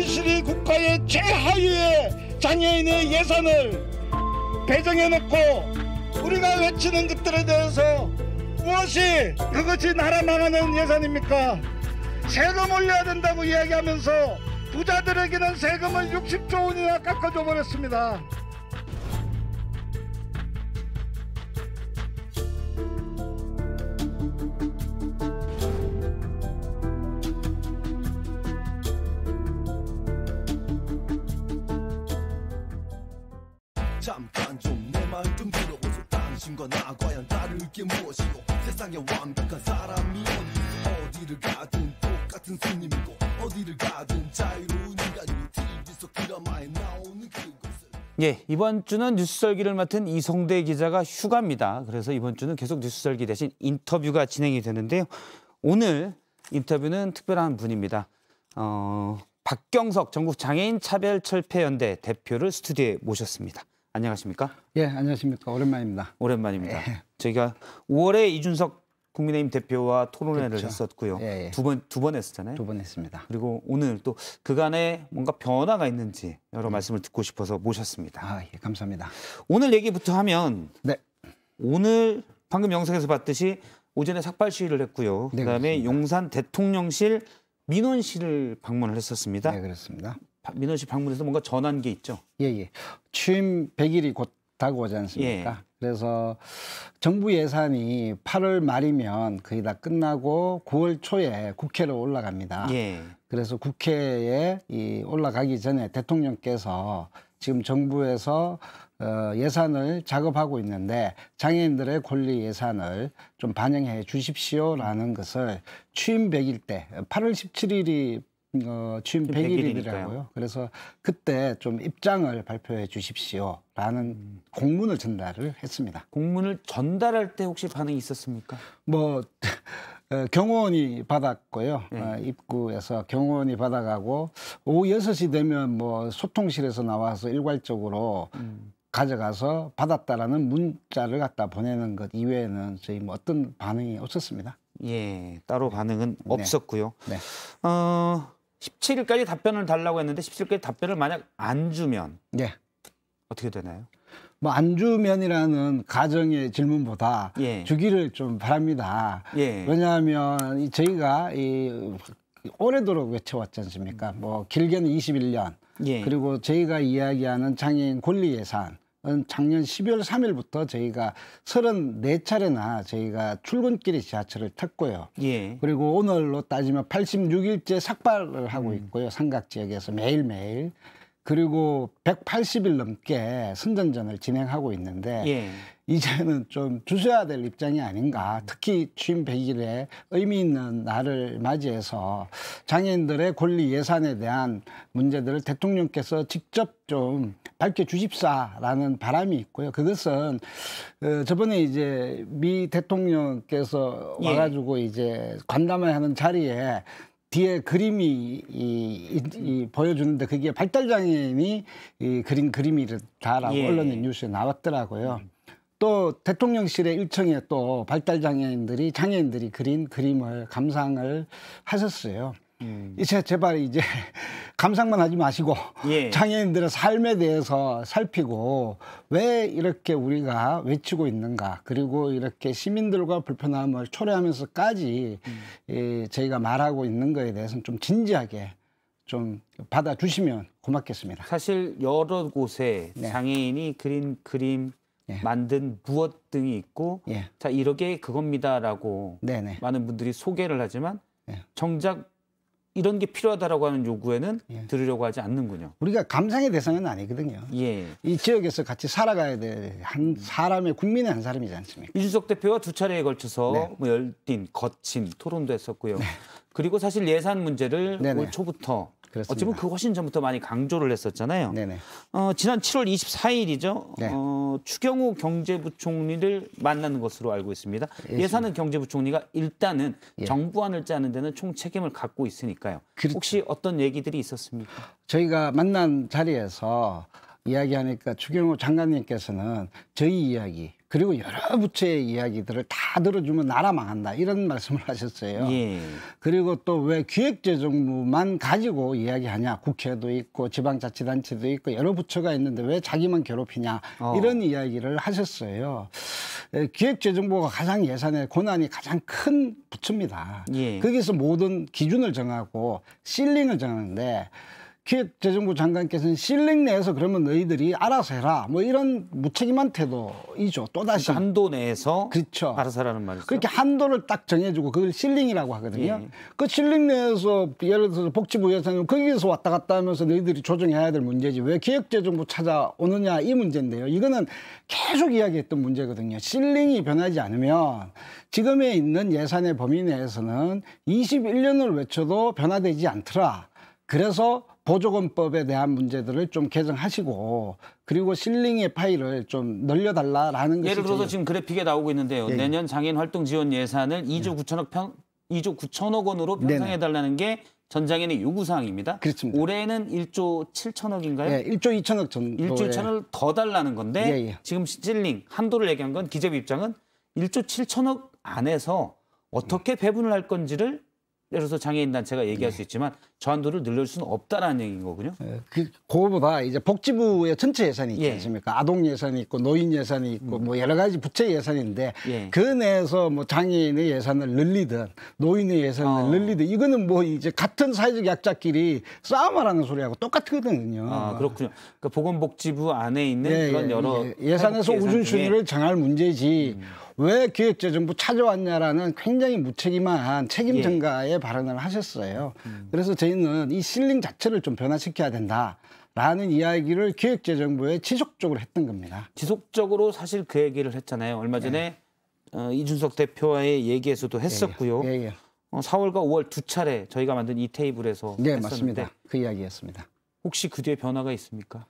문실이 국가의 최하위의 장애인의 예산을 배정해놓고 우리가 외치는 것들에 대해서 무엇이 그것이 나라 망하는 예산입니까? 세금 올려야 된다고 이야기하면서 부자들에게는 세금을 60조 원이나 깎아줘 버렸습니다. 세상에 완벽한 사람이 어 어디를 가든 똑같은 스님이고 어디를 가든 자유로운 인간이고 TV 속 드라마에 나오는 그곳을 예, 이번 주는 뉴스 설기를 맡은 이성대 기자가 휴가입니다. 그래서 이번 주는 계속 뉴스 설기 대신 인터뷰가 진행이 되는데요. 오늘 인터뷰는 특별한 분입니다. 어, 박경석 전국 장애인 차별 철폐 연대 대표를 스튜디오에 모셨습니다. 안녕하십니까? 예, 안녕하십니까. 오랜만입니다. 오랜만입니다. 예. 저희가 5월에 이준석 국민의힘 대표와 토론회를 그렇죠. 했었고요. 예, 예. 두번 두 번 했었잖아요. 두 번 했습니다. 그리고 오늘 또 그간에 뭔가 변화가 있는지 여러 음. 말씀을 듣고 싶어서 모셨습니다. 아, 예, 감사합니다. 오늘 얘기부터 하면 네. 오늘 방금 영상에서 봤듯이 오전에 삭발 시위를 했고요. 네, 그다음에 그렇습니다. 용산 대통령실 민원실을 방문을 했었습니다. 네, 그렇습니다. 민원실 방문해서 뭔가 전환 게 있죠. 예, 예. 취임 100일이 곧 다가오지 않습니까? 예. 그래서 정부 예산이 8월 말이면 거의 다 끝나고 9월 초에 국회로 올라갑니다. 예. 그래서 국회에 이 올라가기 전에 대통령께서 지금 정부에서 어, 예산을 작업하고 있는데 장애인들의 권리 예산을 좀 반영해 주십시오라는 것을 취임 100일 때 8월 17일이 어, 취임 100일이더라고요. 그래서 그때 좀 입장을 발표해 주십시오. 라는 음. 공문을 전달을 했습니다. 공문을 전달할 때 혹시 반응이 있었습니까? 뭐 어, 경호원이 받았고요. 네. 입구에서 경호원이 받아가고 오후 6시 되면 뭐 소통실에서 나와서 일괄적으로 음. 가져가서 받았다라는 문자를 갖다 보내는 것 이외에는 저희 뭐 어떤 반응이 없었습니다. 예, 따로 네. 반응은 네. 없었고요. 네. 어, 17일까지 답변을 달라고 했는데 17일까지 답변을 만약 안 주면 예. 어떻게 되나요? 뭐 안 주면이라는 가정의 질문보다 예. 주기를 좀 바랍니다. 예. 왜냐하면 저희가 이 오래도록 외쳐왔지 않습니까? 뭐 길게는 21년. 예. 그리고 저희가 이야기하는 장애인 권리 예산 작년 12월 3일부터 저희가 34차례나 저희가 출근길에 지하철을 탔고요. 예. 그리고 오늘로 따지면 86일째 삭발을 하고 음. 있고요. 삼각 지역에서 매일매일. 그리고 180일 넘게 선전전을 진행하고 있는데 예. 이제는 좀 주셔야 될 입장이 아닌가. 특히 취임 100일에 의미 있는 날을 맞이해서 장애인들의 권리 예산에 대한 문제들을 대통령께서 직접 좀 밝혀 주십사라는 바람이 있고요. 그것은 어, 저번에 이제 미 대통령께서 예. 와가지고 예. 이제 관담을 하는 자리에 뒤에 그림이 이, 이, 이 보여주는데 그게 발달장애인이 이 그린 그림이다라고 예. 언론의 뉴스에 나왔더라고요. 또 대통령실의 일층에또 발달장애인들이 장애인들이 그린 그림을 감상을 하셨어요. 음. 이제 제발 이제 감상만 하지 마시고 예. 장애인들의 삶에 대해서 살피고 왜 이렇게 우리가 외치고 있는가 그리고 이렇게 시민들과 불편함을 초래하면서까지 음. 예, 저희가 말하고 있는 거에 대해서는 좀 진지하게 좀 받아주시면 고맙겠습니다. 사실 여러 곳에 네. 장애인이 그린 그림 예. 만든 무엇 등이 있고 예. 자 이렇게 그겁니다라고 네네. 많은 분들이 소개를 하지만 네. 정작 이런 게 필요하다라고 하는 요구에는 예. 들으려고 하지 않는군요. 우리가 감상의 대상은 아니거든요. 예. 이 지역에서 같이 살아가야 될 한 사람의 국민의 한 사람이지 않습니까? 이준석 대표와 두 차례에 걸쳐서 네. 뭐 열띤 거친 토론도 했었고요. 네. 그리고 사실 예산 문제를 네네. 올 네. 초부터 그렇습니다. 어찌 보면 그 훨씬 전부터 많이 강조를 했었잖아요. 네네. 어, 지난 7월 24일이죠. 네. 어, 추경호 경제부총리를 만나는 것으로 알고 있습니다. 예, 산은 경제부총리가 일단은 예. 정부안을 짜는 데는 총 책임을 갖고 있으니까요. 그렇죠. 혹시 어떤 얘기들이 있었습니까? 저희가 만난 자리에서 이야기하니까 추경호 장관님께서는 저희 이야기 그리고 여러 부처의 이야기들을 다 들어주면 나라 망한다 이런 말씀을 하셨어요. 예. 그리고 또 왜 기획재정부만 가지고 이야기하냐 국회도 있고 지방자치단체도 있고 여러 부처가 있는데 왜 자기만 괴롭히냐 어. 이런 이야기를 하셨어요. 예, 기획재정부가 가장 예산의 권한이 가장 큰 부처입니다. 예. 거기서 모든 기준을 정하고 실링을 정하는데 기획 재정부 장관께서는 실링 내에서 그러면 너희들이 알아서 해라 뭐 이런 무책임한 태도이죠 또다시 그러니까 한도 내에서 그렇죠. 알아서 하라는 말이죠 그렇게 한도를 딱 정해주고 그걸 실링이라고 하거든요 예. 그 실링 내에서 예를 들어서 복지부 예산을 거기에서 왔다 갔다 하면서 너희들이 조정해야 될 문제지 왜 기획재정부 찾아오느냐 이 문제인데요 이거는 계속 이야기했던 문제거든요 실링이 변하지 않으면 지금에 있는 예산의 범위 내에서는 21년을 외쳐도 변화되지 않더라 그래서 보조금법에 대한 문제들을 좀 개정하시고 그리고 실링의 파일을 좀 늘려달라라는 것이 예를 들어서 지금 그래픽에 나오고 있는데요. 예. 내년 장애인 활동 지원 예산을 2조 예. 9천억 평 2조 9천억 원으로 편성해달라는 게 전장애인의 요구사항입니다. 그렇습니다. 올해는 1조 7천억인가요? 예, 1조 2천억 정도. 1조 2천억을 더 달라는 건데 예, 예, 지금 실링 한도를 얘기한 건 기재부 입장은 1조 7천억 안에서 어떻게 배분을 할 건지를 예를 들어서 장애인 단체가 얘기할 네. 수 있지만 전한도를 늘릴 수는 없다라는 얘기인 거군요. 네, 그 그거보다 이제 복지부의 전체 예산이 있지 예. 않습니까? 아동 예산이 있고 노인 예산이 있고 음. 뭐 여러 가지 부채 예산인데 예. 그 내에서 뭐 장애인의 예산을 늘리든 노인의 예산을 어. 늘리든 이거는 뭐 이제 같은 사회적 약자끼리 싸움하라는 소리하고 똑같거든요. 아 그렇군요. 그러니까 보건복지부 안에 있는 네, 예, 그런 여러 예. 예산에서 우준순위를 정할 문제지. 음. 왜 기획재정부 찾아왔냐라는 굉장히 무책임한 책임 증가의 예. 발언을 하셨어요. 음. 그래서 저희는 이 실링 자체를 좀 변화시켜야 된다. 라는 이야기를 기획재정부에 지속적으로 했던 겁니다. 지속적으로 사실 그 얘기를 했잖아요. 얼마 네. 전에 예. 어, 이준석 대표와의 얘기에서도 예, 예. 했었고요. 예. 예. 어, 4월과 5월 두 차례 저희가 만든 이 테이블에서 네, 했었는데 맞습니다. 그 이야기였습니다. 혹시 그 뒤에 변화가 있습니까?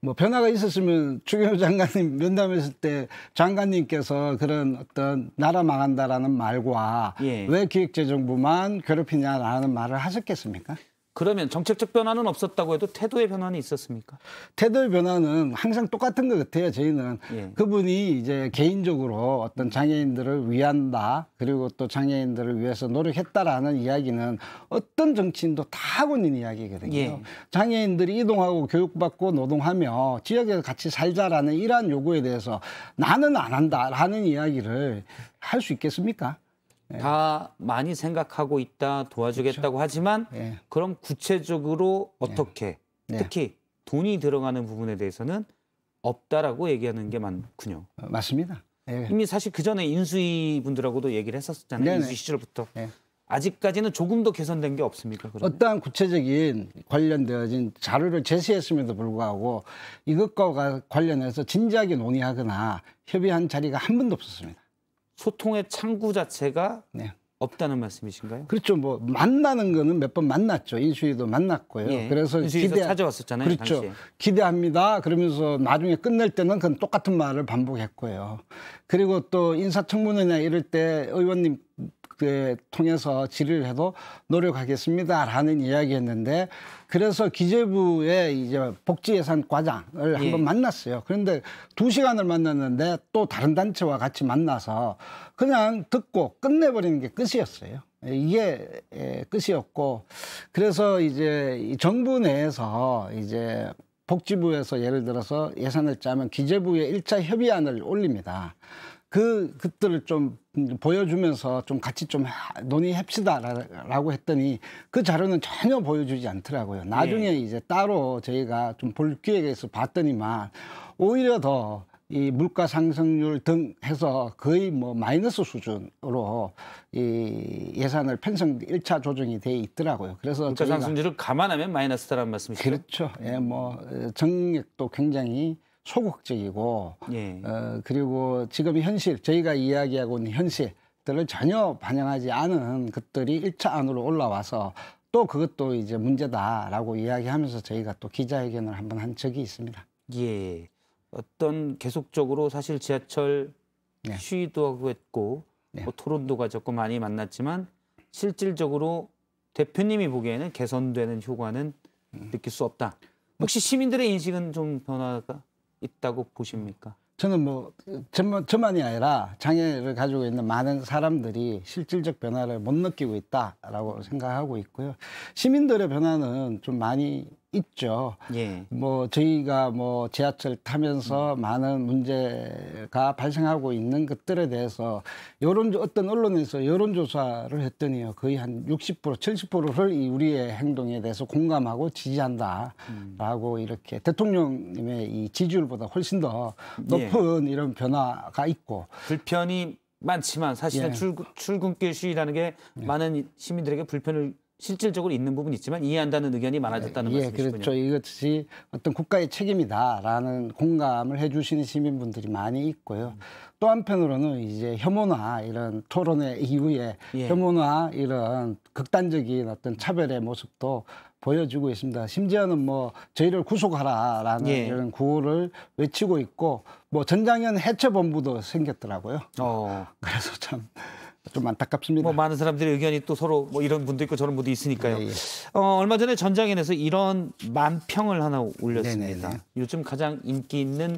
뭐 변화가 있었으면 추경호 장관님 면담했을 때 장관님께서 그런 어떤 나라 망한다라는 말과 예. 왜 기획재정부만 괴롭히냐라는 말을 하셨겠습니까? 그러면 정책적 변화는 없었다고 해도 태도의 변화는 있었습니까? 태도의 변화는 항상 똑같은 것 같아요. 저희는 예. 그분이 이제 개인적으로 어떤 장애인들을 위한다 그리고 또 장애인들을 위해서 노력했다라는 이야기는 어떤 정치인도 다 하고 있는 이야기거든요. 예. 장애인들이 이동하고 교육받고 노동하며 지역에서 같이 살자라는 이러한 요구에 대해서 나는 안 한다라는 이야기를 할 수 있겠습니까? 네. 다 많이 생각하고 있다 도와주겠다고 그렇죠. 하지만 네. 네. 그럼 구체적으로 어떻게 네. 특히 돈이 들어가는 부분에 대해서는 없다라고 얘기하는 게 많군요. 어, 맞습니다. 네. 이미 사실 그 전에 인수위 분들하고도 얘기를 했었잖아요. 네, 인수위 시절부터. 아직까지는 조금 더 개선된 게 없습니까? 그러면? 어떠한 구체적인 관련되어진 자료를 제시했음에도 불구하고 이것과 관련해서 진지하게 논의하거나 협의한 자리가 한 번도 없었습니다. 소통의 창구 자체가 네. 없다는 말씀이신가요? 그렇죠. 뭐 만나는 거는 몇 번 만났죠. 인수위도 만났고요. 예. 그래서 기대 찾아왔었잖아요. 그렇죠. 당시에. 기대합니다. 그러면서 나중에 끝낼 때는 그건 똑같은 말을 반복했고요. 그리고 또 인사청문회나 이럴 때 의원님 그 통해서 질의를 해도 노력하겠습니다라는 이야기했는데 그래서 기재부의 이제 복지예산 과장을 예. 한번 만났어요. 그런데 두 시간을 만났는데 또 다른 단체와 같이 만나서 그냥 듣고 끝내버리는 게 끝이었어요. 이게 예, 끝이었고 그래서 이제 정부 내에서 이제 복지부에서 예를 들어서 예산을 짜면 기재부의 일차 협의안을 올립니다. 그 것들을 좀 보여주면서 좀 같이 좀 논의합시다라고 했더니 그 자료는 전혀 보여주지 않더라고요. 나중에 네. 이제 따로 저희가 좀 볼기회에서 봤더니만 오히려 더 이 물가 상승률 등 해서 거의 뭐 마이너스 수준으로 이 예산을 편성 1차 조정이 돼 있더라고요. 그래서 물가 상승률을 감안하면 마이너스다라는 말씀이시죠? 그렇죠. 예, 뭐 정액도 굉장히 소극적이고 예. 어, 그리고 지금 현실 저희가 이야기하고 있는 현실들을 전혀 반영하지 않은 것들이 1차 안으로 올라와서 또 그것도 이제 문제다라고 이야기하면서 저희가 또 기자회견을 한번 한 적이 있습니다. 예. 어떤 계속적으로 사실 지하철 네. 시위도 하고 했고 네. 뭐 토론도 가졌고 많이 만났지만 실질적으로 대표님이 보기에는 개선되는 효과는 음. 느낄 수 없다. 혹시 시민들의 인식은 좀 변화가 있다고 보십니까? 저는 뭐 저만, 저만이 아니라 장애를 가지고 있는 많은 사람들이 실질적 변화를 못 느끼고 있다라고 생각하고 있고요. 시민들의 변화는 좀 많이 있죠. 예. 뭐 저희가 뭐 지하철 타면서 음. 많은 문제가 발생하고 있는 것들에 대해서 여론 어떤 언론에서 여론 조사를 했더니요. 거의 한 60%, 70%를 이 우리의 행동에 대해서 공감하고 지지한다라고 음. 이렇게 대통령님의 이 지지율보다 훨씬 더 음, 예. 높은 예. 이런 변화가 있고 불편이 많지만 사실은 예. 출근, 출근길 시위라는 게 예. 많은 시민들에게 불편을 실질적으로 있는 부분이 있지만 이해한다는 의견이 많아졌다는 예, 말씀이시군요. 그렇죠. 이것이 어떤 국가의 책임이다라는 공감을 해주시는 시민분들이 많이 있고요. 음. 또 한편으로는 이제 혐오나 이런 토론회 이후에 예. 혐오나 이런 극단적인 어떤 차별의 모습도 보여주고 있습니다. 심지어는 뭐 저희를 구속하라라는 예. 이런 구호를 외치고 있고 뭐 전장현 해체 본부도 생겼더라고요. 어. 그래서 참좀 안타깝습니다. 뭐 많은 사람들의 의견이 또 서로 뭐 이런 분도 있고 저런 분도 있으니까요. 네, 예. 어, 얼마 전에 전장인에서 이런 만평을 하나 올렸습니다. 네, 네, 네. 요즘 가장 인기 있는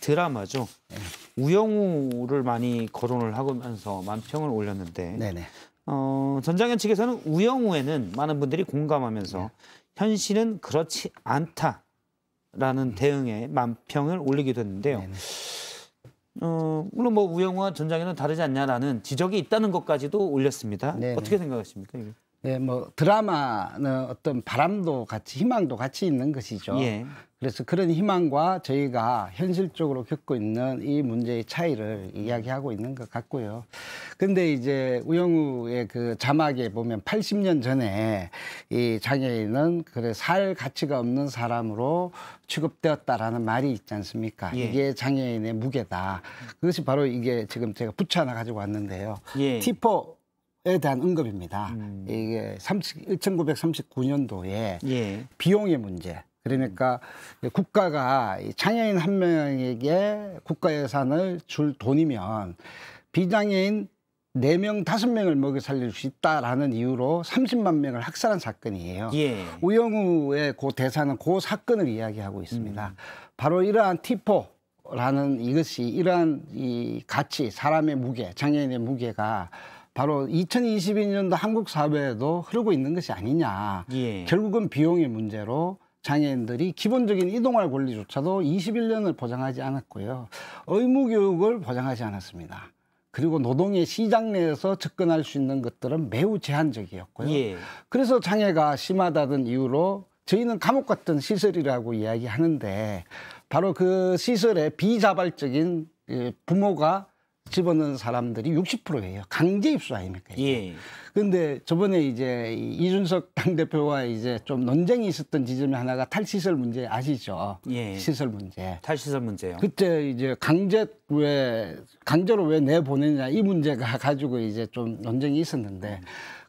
드라마죠. 네. 우영우를 많이 거론을 하면서 만평을 올렸는데 어, 전장현 측에서는 우영우에는 많은 분들이 공감하면서 현실은 그렇지 않다라는 대응에 만평을 올리기도 했는데요. 어, 물론 뭐 우영우와 전장에는 다르지 않냐라는 지적이 있다는 것까지도 올렸습니다. 네네. 네. 어떻게 생각하십니까? 이게? 네, 뭐 드라마는 어떤 바람도 같이 희망도 같이 있는 것이죠. 예. 그래서 그런 희망과 저희가 현실적으로 겪고 있는 이 문제의 차이를 이야기하고 있는 것 같고요. 근데 이제 우영우의 그 자막에 보면 80년 전에 이 장애인은 그래 살 가치가 없는 사람으로 취급되었다라는 말이 있지 않습니까? 예. 이게 장애인의 무게다. 그것이 바로 이게 지금 제가 부츠 하나 가지고 왔는데요. 예. 티포 에 대한 언급입니다. 음. 이게 30, 1939년도에 예. 비용의 문제, 그러니까 음. 국가가 장애인 한 명에게 국가 예산을 줄 돈이면 비장애인 4명5 명을 먹여 살릴 수 있다라는 이유로 30만 명을 학살한 사건이에요. 예. 우영우의 고 대사는 그 사건을 이야기하고 있습니다. 음. 바로 이러한 티포, 라는 이것이 이러한 이 가치, 사람의 무게, 장애인의 무게가 바로 2022년도 한국 사회에도 흐르고 있는 것이 아니냐. 예. 결국은 비용의 문제로 장애인들이 기본적인 이동할 권리조차도 21년을 보장하지 않았고요. 의무교육을 보장하지 않았습니다. 그리고 노동의 시장 내에서 접근할 수 있는 것들은 매우 제한적이었고요. 예. 그래서 장애가 심하다는 이유로 저희는 감옥 같은 시설이라고 이야기하는데 바로 그 시설의 비자발적인 예, 부모가 집어넣은 사람들이 60%예요. 강제 입수 아닙니까? 예. 근데 저번에 이제 이준석 당대표와 이제 좀 논쟁이 있었던 지점이 하나가 탈시설 문제 아시죠? 예. 시설 문제. 탈시설 문제요. 그때 이제 강제 왜 강제로 왜 내보내냐 이 문제가 가지고 이제 좀 논쟁이 있었는데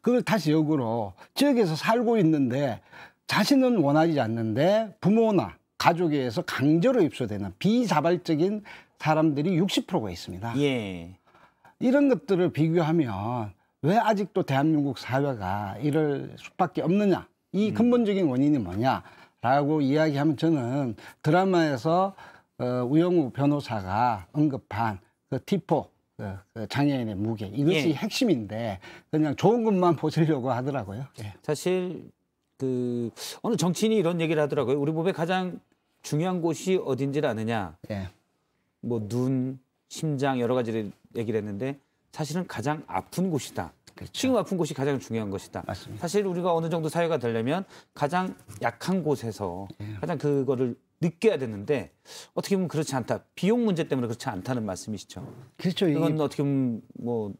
그걸 다시 역으로 지역에서 살고 있는데 자신은 원하지 않는데 부모나 가족에 의해서 강제로 입소되는 비자발적인 사람들이 60%가 있습니다. 예. 이런 것들을 비교하면 왜 아직도 대한민국 사회가 이럴 수밖에 없느냐? 이 음. 근본적인 원인이 뭐냐라고 이야기하면 저는 드라마에서 어, 우영우 변호사가 언급한 그 티포 그, 그 장애인의 무게 이것이 예. 핵심인데 그냥 좋은 것만 보시려고 하더라고요. 예. 사실 그 어느 정치인이 이런 얘기를 하더라고요. 우리 몸의 가장 중요한 곳이 어딘지를 아느냐. 예. 뭐 눈, 심장 여러 가지를 얘기를 했는데 사실은 가장 아픈 곳이다. 그렇죠. 지금 아픈 곳이 가장 중요한 것이다. 맞습니다. 사실 우리가 어느 정도 사회가 되려면 가장 약한 곳에서 예. 가장 그거를 느껴야 되는데 어떻게 보면 그렇지 않다. 비용 문제 때문에 그렇지 않다는 말씀이시죠. 그렇죠. 이건 어떻게 보면 뭐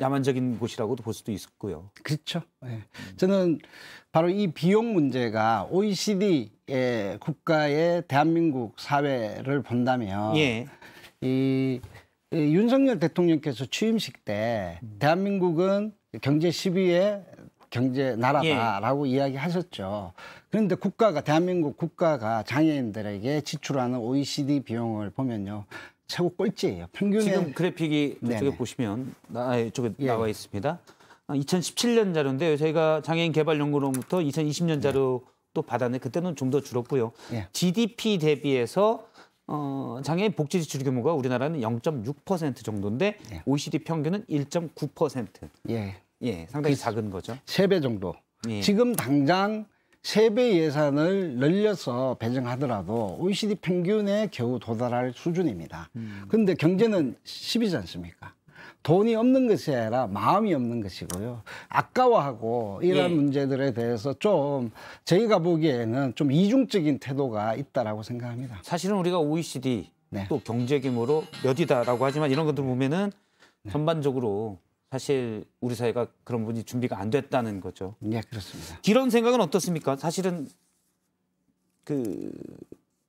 야만적인 곳이라고도 볼 수도 있고요. 그렇죠. 예. 네. 저는 바로 이 비용 문제가 OECD 예, 국가의 대한민국 사회를 본다면 예. 이, 이 윤석열 대통령께서 취임식 때 음. 대한민국은 경제 10위의 경제 나라다라고 예. 이야기하셨죠. 그런데 국가가 대한민국 국가가 장애인들에게 지출하는 OECD 비용을 보면요. 최고 꼴찌예요. 평균 지금 그래픽이 저쪽에 보시면 나, 아, 이쪽에 예. 나와 있습니다. 2017년 아, 자료인데 저희가 장애인 개발 연구로부터 2020년 자료 네. 또 받았는데 그때는 좀 더 줄었고요. 예. GDP 대비해서 어, 장애인 복지 지출 규모가 우리나라는 0.6% 정도인데 예. OECD 평균은 1.9%. 예. 예, 상당히 그 작은 거죠. 세 배 정도. 예. 지금 당장 세 배 예산을 늘려서 배정하더라도 OECD 평균에 겨우 도달할 수준입니다. 음. 근데 경제는 10이지 않습니까? 돈이 없는 것이 아니라 마음이 없는 것이고요. 아까워하고 이런 예. 문제들에 대해서 좀 저희가 보기에는 좀 이중적인 태도가 있다라고 생각합니다. 사실은 우리가 OECD 네. 또 경제 규모로 몇이다라고 하지만 이런 것들 보면은 네. 전반적으로 사실 우리 사회가 그런 분이 준비가 안 됐다는 거죠. 네, 그렇습니다. 이런 생각은 어떻습니까? 사실은 그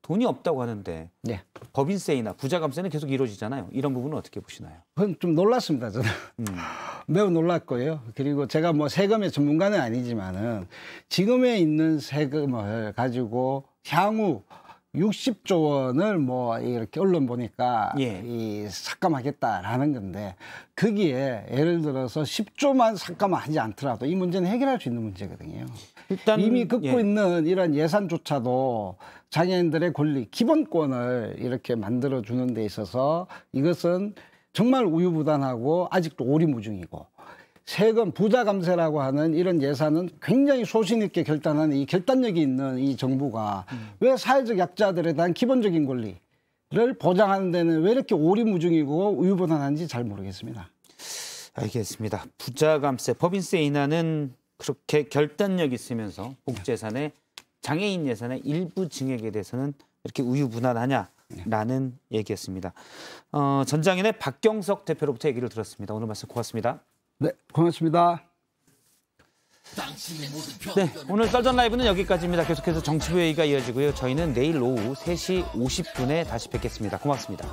돈이 없다고 하는데 네. 법인세이나 부자감세는 계속 이루어지잖아요. 이런 부분은 어떻게 보시나요? 좀 놀랐습니다. 저는 음. 매우 놀랐고요. 그리고 제가 뭐 세금의 전문가는 아니지만은 지금에 있는 세금을 가지고 향후 60조 원을 뭐 이렇게 언론 보니까 예. 이 삭감하겠다라는 건데 거기에 예를 들어서 10조만 삭감하지 않더라도 이 문제는 해결할 수 있는 문제거든요. 일단, 이미 걷고 예. 있는 이런 예산조차도 장애인들의 권리, 기본권을 이렇게 만들어 주는 데 있어서 이것은 정말 우유부단하고 아직도 오리무중이고 세금 부자 감세라고 하는 이런 예산은 굉장히 소신 있게 결단하는 이 결단력이 있는 이 정부가 음. 왜 사회적 약자들에 대한 기본적인 권리를 보장하는 데는 왜 이렇게 오리무중이고 우유부단한지 잘 모르겠습니다. 알겠습니다. 부자 감세, 법인세 인하는 그렇게 결단력 있으면서 네. 복재산에 장애인 예산의 일부 증액에 대해서는 이렇게 우유부단하냐라는 네. 얘기였습니다. 어, 전장인의 박경석 대표로부터 얘기를 들었습니다. 오늘 말씀 고맙습니다. 네, 고맙습니다. 네, 오늘 썰전 라이브는 여기까지입니다. 계속해서 정치부 회의가 이어지고요. 저희는 내일 오후 3시 50분에 다시 뵙겠습니다. 고맙습니다.